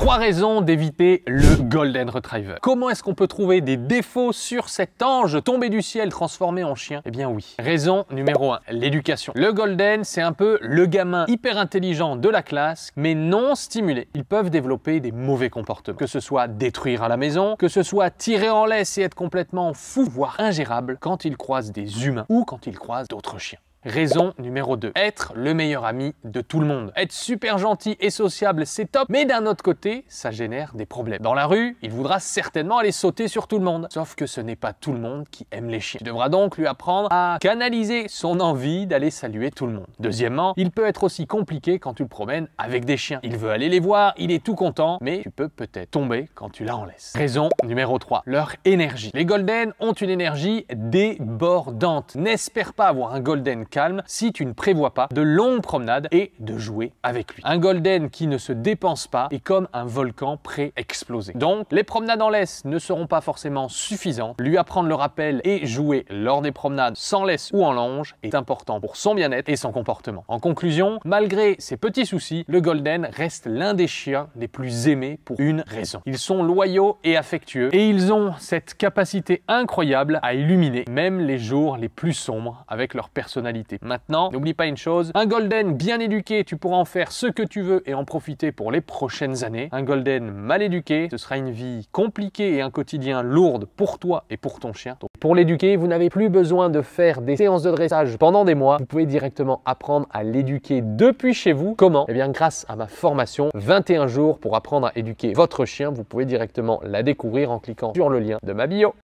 Trois raisons d'éviter le Golden Retriever. Comment est-ce qu'on peut trouver des défauts sur cet ange tombé du ciel transformé en chien Eh bien oui. Raison numéro 1, l'éducation. Le Golden, c'est un peu le gamin hyper intelligent de la classe, mais non stimulé. Ils peuvent développer des mauvais comportements, que ce soit détruire à la maison, que ce soit tirer en laisse et être complètement fou, voire ingérable, quand ils croisent des humains ou quand ils croisent d'autres chiens. Raison numéro 2. Être le meilleur ami de tout le monde. Être super gentil et sociable, c'est top, mais d'un autre côté, ça génère des problèmes. Dans la rue, il voudra certainement aller sauter sur tout le monde. Sauf que ce n'est pas tout le monde qui aime les chiens. Tu devras donc lui apprendre à canaliser son envie d'aller saluer tout le monde. Deuxièmement, il peut être aussi compliqué quand tu le promènes avec des chiens. Il veut aller les voir, il est tout content, mais tu peux peut-être tomber quand tu l'as en laisse. Raison numéro 3. Leur énergie. Les golden ont une énergie débordante. N'espère pas avoir un golden calme si tu ne prévois pas de longues promenades et de jouer avec lui. Un golden qui ne se dépense pas est comme un volcan prêt à exploser. Donc, les promenades en laisse ne seront pas forcément suffisantes. Lui apprendre le rappel et jouer lors des promenades sans laisse ou en longe est important pour son bien-être et son comportement. En conclusion, malgré ses petits soucis, le golden reste l'un des chiens les plus aimés pour une raison. Ils sont loyaux et affectueux et ils ont cette capacité incroyable à illuminer même les jours les plus sombres avec leur personnalité Maintenant, n'oublie pas une chose, un golden bien éduqué, tu pourras en faire ce que tu veux et en profiter pour les prochaines années. Un golden mal éduqué, ce sera une vie compliquée et un quotidien lourde pour toi et pour ton chien. pour l'éduquer, vous n'avez plus besoin de faire des séances de dressage pendant des mois. Vous pouvez directement apprendre à l'éduquer depuis chez vous. Comment Eh bien, grâce à ma formation 21 jours pour apprendre à éduquer votre chien, vous pouvez directement la découvrir en cliquant sur le lien de ma bio.